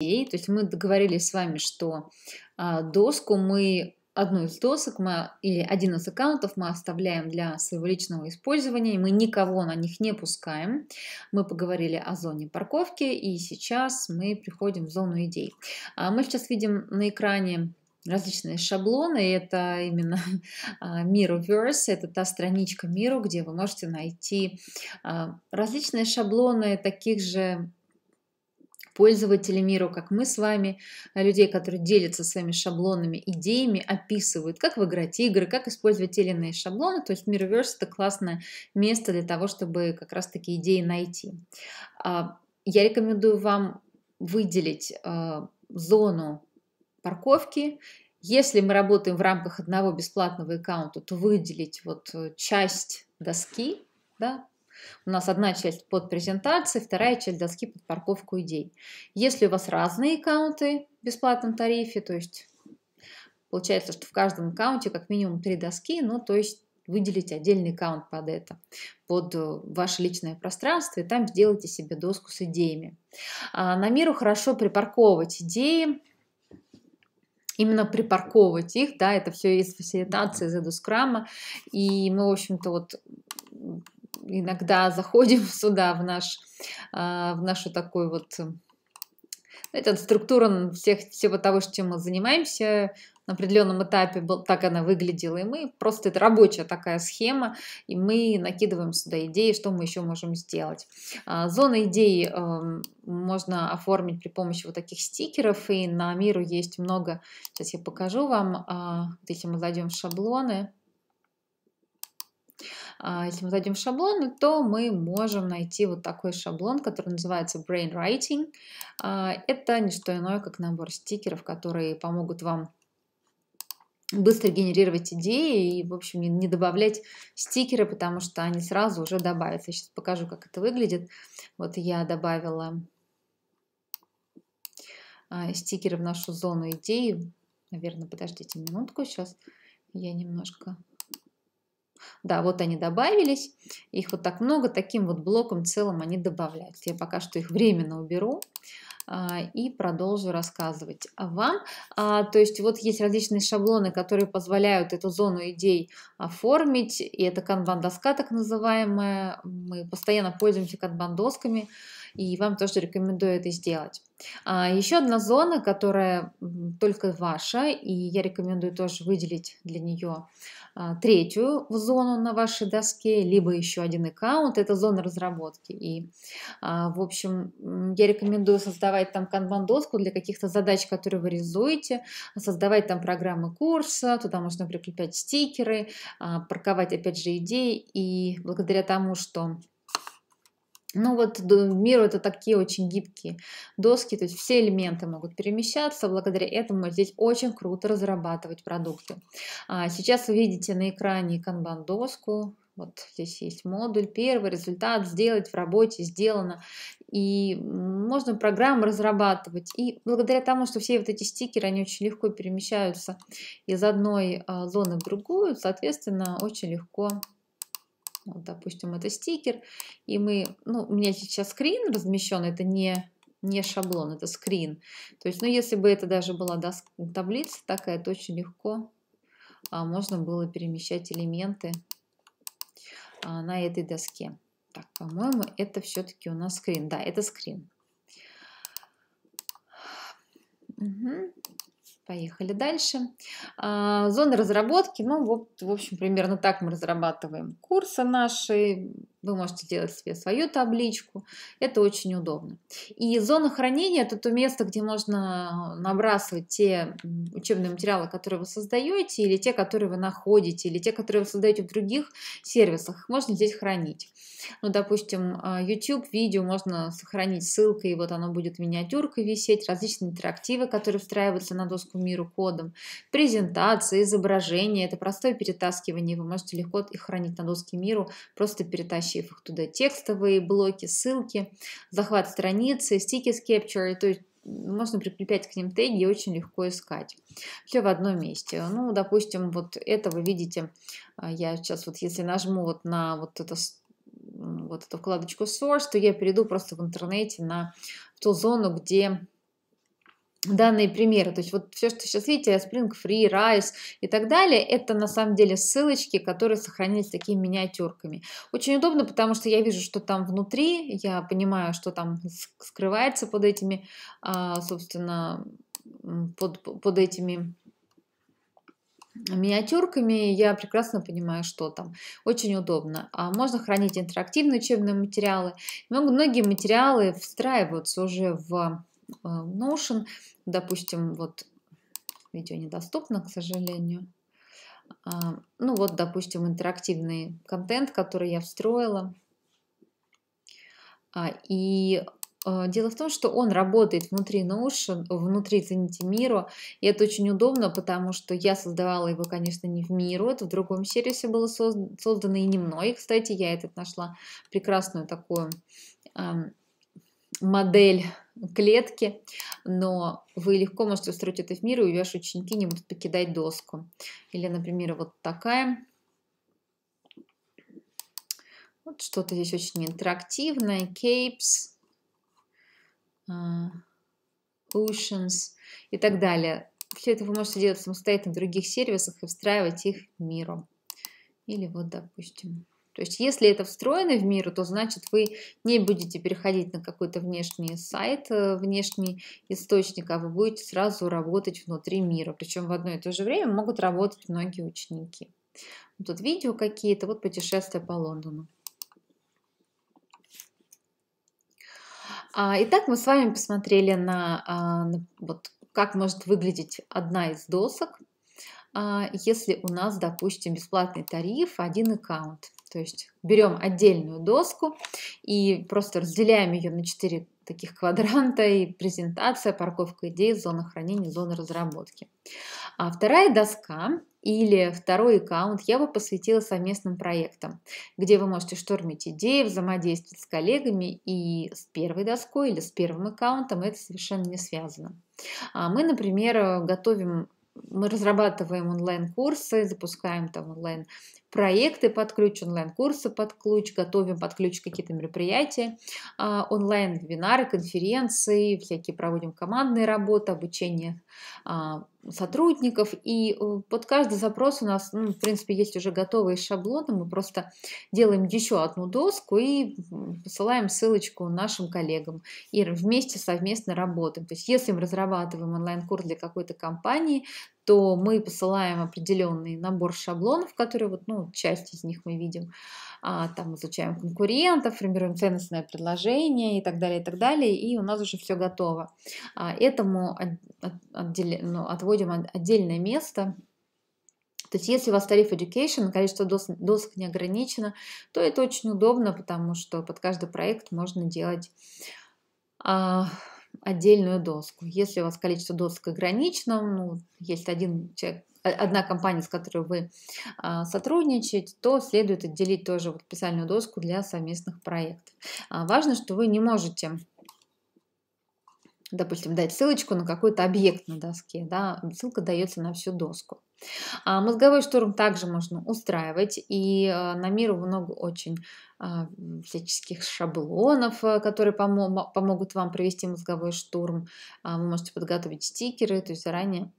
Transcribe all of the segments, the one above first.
идей. То есть мы договорились с вами, что а, доску мы одну из досок мы, или один из аккаунтов мы оставляем для своего личного использования, и мы никого на них не пускаем. Мы поговорили о зоне парковки, и сейчас мы приходим в зону идей. А, мы сейчас видим на экране различные шаблоны. Это именно а, Miroverse, это та страничка Миру, где вы можете найти различные шаблоны таких же пользователей миру, как мы с вами, э, людей, которые делятся своими шаблонами, идеями, описывают, как выиграть игры, как использовать те или иные шаблоны. То есть Мирверс это классное место для того, чтобы как раз таки идеи найти. А, я рекомендую вам выделить э, зону парковки если мы работаем в рамках одного бесплатного аккаунта, то выделить вот э, часть доски, да, у нас одна часть под презентации, вторая часть доски под парковку идей. Если у вас разные аккаунты в бесплатном тарифе, то есть получается, что в каждом аккаунте как минимум три доски, ну то есть выделите отдельный аккаунт под это, под э, ваше личное пространство, и там сделайте себе доску с идеями. А на миру хорошо припарковывать идеи, именно припарковывать их, да, это все из фасилитации из эдускрама, и мы, в общем-то, вот иногда заходим сюда, в, наш, а, в нашу такую вот э, это структура всех, всего того, чем мы занимаемся, на определенном этапе был, так она выглядела, и мы просто это рабочая такая схема, и мы накидываем сюда идеи, что мы еще можем сделать. А, Зона идей эм, можно оформить при помощи вот таких стикеров, и на миру есть много, сейчас я покажу вам, а, вот если мы зайдем в шаблоны, а, если мы зайдем в шаблоны, то мы можем найти вот такой шаблон, который называется Brainwriting. А, это не что иное, как набор стикеров, которые помогут вам быстро генерировать идеи и, в общем, не добавлять стикеры, потому что они сразу уже добавятся. Я сейчас покажу, как это выглядит. Вот я добавила а, стикеры в нашу зону идеи. Наверное, подождите минутку, сейчас я немножко да, вот они добавились. Их вот так много, таким вот блоком целым они добавляют. Я пока что их временно уберу а, и продолжу рассказывать вам. А, то есть вот есть различные шаблоны, которые позволяют эту зону идей оформить, и это канбан-доска так называемая. Мы постоянно пользуемся канбан-досками, и вам тоже рекомендую это сделать. А, еще одна зона, которая только ваша, и я рекомендую тоже выделить для нее а, третью в зону на вашей доске, либо еще один аккаунт, это зона разработки. И, а, в общем, я рекомендую создавать там канбан-доску для каких-то задач, которые вы реализуете, создавать там программы курса, туда можно прикреплять стикеры, а, парковать, опять же, идеи. И благодаря тому, что ну вот мир это такие очень гибкие доски, то есть все элементы могут перемещаться, благодаря этому здесь очень круто разрабатывать продукты. А, сейчас вы видите на экране канбан-доску, вот здесь есть модуль, первый результат сделать в работе, сделано. И можно программу разрабатывать. И благодаря тому, что все вот эти стикеры, они очень легко перемещаются из одной а, зоны в другую, соответственно, очень легко вот, допустим, это стикер, и мы, ну, у меня сейчас скрин размещен, это не не шаблон, это скрин. То есть, ну, если бы это даже была доска, таблица такая, то очень легко а, можно было перемещать элементы а, на этой доске. Так, по-моему, это все-таки у нас скрин. Да, это скрин. Угу. Поехали дальше. А, зоны разработки. Ну, вот, в общем, примерно так мы разрабатываем курсы наши, вы можете делать себе свою табличку. Это очень удобно. И зона хранения – это то место, где можно набрасывать те учебные материалы, которые вы создаете, или те, которые вы находите, или те, которые вы создаете в других сервисах. можно здесь хранить. Ну, допустим, а, YouTube видео можно сохранить ссылкой, и вот оно будет миниатюркой висеть, различные интерактивы, которые встраиваются на доску миру кодом, презентации, изображения, это простое перетаскивание, вы можете легко их хранить на доске миру, просто перетащив подключив их туда текстовые блоки, ссылки, захват страницы, стики с capture, то есть можно прикреплять к ним теги и очень легко искать. Все в одном месте. Ну, допустим, вот это вы видите, а, я сейчас вот если нажму вот на вот это вот эту вкладочку source, то я перейду просто в интернете на ту зону, где данные примеры. То есть вот все, что сейчас видите, Spring Free, Rise и так далее, это на самом деле ссылочки, которые сохранились такими миниатюрками. Очень удобно, потому что я вижу, что там внутри, я понимаю, что там скрывается под этими, а, собственно, под, под этими миниатюрками, я прекрасно понимаю, что там. Очень удобно. А, можно хранить интерактивные учебные материалы. Многие материалы встраиваются уже в а, Notion, допустим, вот видео недоступно, к сожалению. А, ну вот, допустим, интерактивный контент, который я встроила. А, и Дело в том, что он работает внутри Notion, внутри «Цените миру», и это очень удобно, потому что я создавала его, конечно, не в миру, это в другом сервисе было создано и не мной, кстати, я этот нашла прекрасную такую модель клетки, но вы легко можете устроить это в мир и ваши ученики не будут покидать доску. Или, например, вот такая. Вот что-то здесь очень интерактивное. Capes, а, Oceans и так далее. Все это вы можете делать самостоятельно в других сервисах и встраивать их в миру. Или вот, допустим, то есть если это встроено в миру, то значит вы не будете переходить на какой-то внешний сайт, э, внешний источник, а вы будете сразу работать внутри мира. Причем в одно и то же время могут работать многие ученики. Тут видео какие-то, вот путешествия по Лондону. А, итак, мы с вами посмотрели на, а, на вот, как может выглядеть одна из досок, а, если у нас, допустим, бесплатный тариф, один аккаунт. То есть берем отдельную доску и просто разделяем ее на четыре таких квадранта и презентация, парковка идей, зона хранения, зона разработки. А вторая доска или второй аккаунт я бы посвятила совместным проектам, где вы можете штормить идеи, взаимодействовать с коллегами и с первой доской или с первым аккаунтом это совершенно не связано. А мы, например, готовим мы разрабатываем онлайн-курсы, запускаем там онлайн-проекты под ключ, онлайн-курсы под ключ, готовим под ключ какие-то мероприятия, а, онлайн-вебинары, конференции, всякие проводим командные работы, обучение а, сотрудников. И э, под каждый запрос у нас, ну, в принципе, есть уже готовые шаблоны. Мы просто делаем еще одну доску и посылаем ссылочку нашим коллегам. И вместе совместно работаем. То есть если мы разрабатываем онлайн-курс для какой-то компании, то мы посылаем определенный набор шаблонов, которые вот, ну, часть из них мы видим, а, там изучаем конкурентов, формируем ценностное предложение и так далее, и так далее, и у нас уже все готово. А, этому от, отдел, ну, отводим отдельное место то есть если у вас тариф education, количество досок, досок не ограничено, то это очень удобно, потому что под каждый проект можно делать а, отдельную доску. Если у вас количество досок ограничено, ну, есть один человек, одна компания, с которой вы а, сотрудничаете, то следует отделить тоже вот специальную доску для совместных проектов. А, важно, что вы не можете допустим, дать ссылочку на какой-то объект на доске, да, ссылка дается на всю доску. А мозговой штурм также можно устраивать, и э, на миру много очень а, всяческих шаблонов, э, которые помо помогут вам провести мозговой штурм. А, вы можете подготовить стикеры, то есть заранее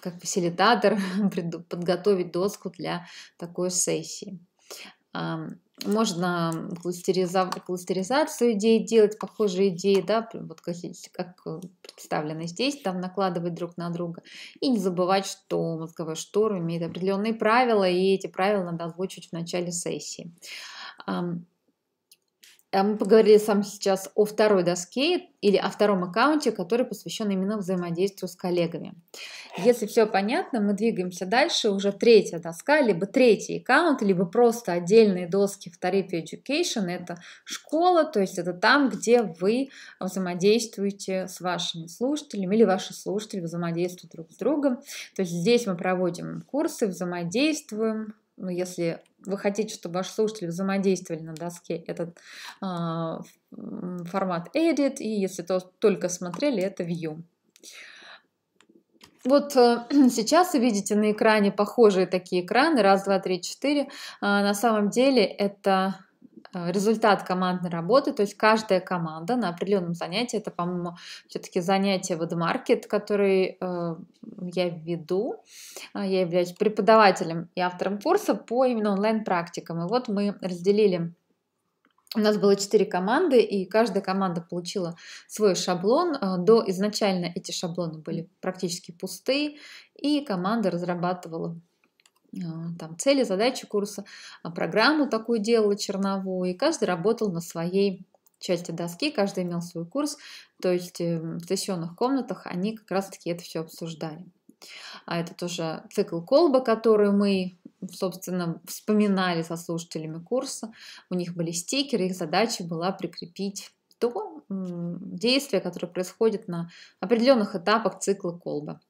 как фасилитатор подготовить доску для такой сессии. Можно кластеризацию идей делать, похожие идеи, да, вот как, как э, представлено здесь, там накладывать друг на друга. И не забывать, что мозговой штор имеет определенные правила, и эти правила надо озвучить в начале сессии. А мы поговорили сам сейчас о второй доске или о втором аккаунте, который посвящен именно взаимодействию с коллегами. Если все понятно, мы двигаемся дальше. Уже третья доска, либо третий аккаунт, либо просто отдельные доски в тарифе Education. Это школа, то есть это там, где вы взаимодействуете с вашими слушателями или ваши слушатели взаимодействуют друг с другом. То есть здесь мы проводим курсы, взаимодействуем, ну, если вы хотите, чтобы ваши слушатели взаимодействовали на доске, этот э, формат edit, и если то только смотрели, это view. Вот э, сейчас вы видите на экране похожие такие экраны, раз, два, три, четыре. А, на самом деле это Э, результат командной работы, то есть каждая команда на определенном занятии, это, по-моему, все-таки занятие Водомаркет, который э, я веду, э, я являюсь преподавателем и автором курса по именно онлайн-практикам. И вот мы разделили у нас было четыре команды, и каждая команда получила свой шаблон. Э, до изначально эти шаблоны были практически пустые, и команда разрабатывала а, там, цели, задачи курса, а, программу такую делала черновую, и каждый работал на своей части доски, каждый имел свой курс, то есть э, в сессионных комнатах они как раз-таки это все обсуждали. А это тоже цикл колба, который мы, собственно, вспоминали со слушателями курса. У них были стикеры, их задача была прикрепить то действие, которое происходит на определенных этапах цикла колба.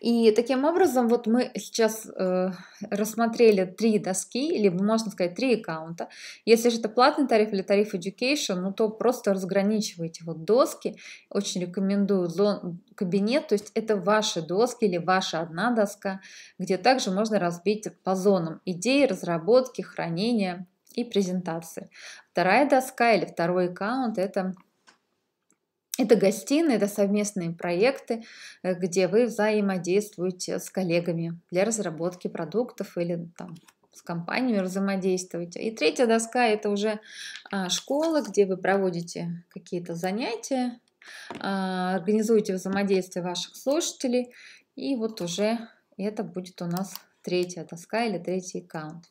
И таким образом, вот мы сейчас э, рассмотрели три доски, либо можно сказать три аккаунта. Если же это платный тариф или тариф education, ну то просто разграничивайте вот доски. Очень рекомендую зон, кабинет, то есть это ваши доски или ваша одна доска, где также можно разбить по зонам идеи, разработки, хранения и презентации. Вторая доска или второй аккаунт – это это гостиные, это совместные проекты, э, где вы взаимодействуете с коллегами для разработки продуктов или там, с компаниями взаимодействуете. И третья доска – это уже а, школа, где вы проводите какие-то занятия, а, организуете взаимодействие ваших слушателей. И вот уже это будет у нас третья доска или третий аккаунт.